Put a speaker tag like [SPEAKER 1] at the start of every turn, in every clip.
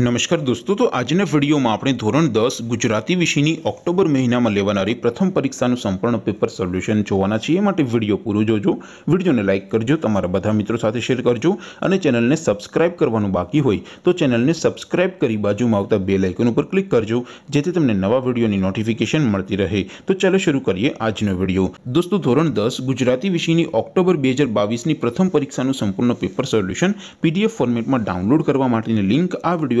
[SPEAKER 1] નમસ્કાર દોસ્તો તો આજ ને વિડિયો માં આપણે ધોરણ 10 ગુજરાતી વિષય ની ઓક્ટોબર મહિના માં લેવા નારી પ્રથમ પરીક્ષા નું સંપૂર્ણ પેપર સોલ્યુશન જોવાના છે આ માટે વિડિયો પૂરો જોજો વિડિયો ને લાઈક કરજો તમારા બધા મિત્રો સાથે શેર કરજો અને ચેનલ ને સબ્સ્ક્રાઇબ કરવાનું બાકી હોય તો ચેનલ ને સબ્સ્ક્રાઇબ કરી बाजू માં આવતા બેલ આઇકન ઉપર ક્લિક કરજો જેથી તમને નવા વિડિયો ની નોટિફિકેશન મળતી રહે તો ચાલો શરૂ કરીએ આજ નો વિડિયો દોસ્તો ધોરણ 10 ગુજરાતી વિષય ની ઓક્ટોબર 2022 ની પ્રથમ પરીક્ષા નું સંપૂર્ણ પેપર સોલ્યુશન પીડીએફ ફોર્મેટ માં ડાઉનલોડ કરવા માટે ની લિંક આ વિડિયો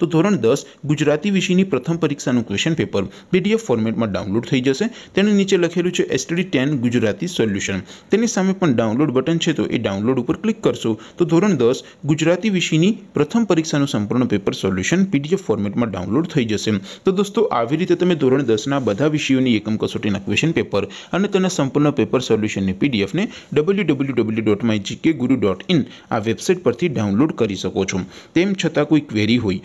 [SPEAKER 1] તો ધોરણ 10 ગુજરાતી વિષયની પ્રથમ પરીક્ષાનું ક્વેશ્ચન પેપર પીડીએફ ફોર્મેટમાં ડાઉનલોડ થઈ જશે તેની નીચે લખેલું છે STD 10 ગુજરાતી સોલ્યુશન તેની સામે પણ ડાઉનલોડ બટન છે તો એ ડાઉનલોડ ઉપર ક્લિક કરશો તો ધોરણ 10 ગુજરાતી વિષયની પ્રથમ પરીક્ષાનું સંપૂર્ણ પેપર સોલ્યુશન પીડીએફ ફોર્મેટમાં ડાઉનલોડ થઈ જશે તો દોસ્તો આવી રીતે તમે ધોરણ 10 ના બધા વિષયોની એકમ કસોટીના ક્વેશ્ચન પેપર અને તેના સંપૂર્ણ પેપર સોલ્યુશન ને પીડીએફ ને www.mkguru.in આ વેબસાઈટ પરથી ડાઉનલોડ કરી શકો છો તેમ છતાં કોઈ ક્વેરી હોય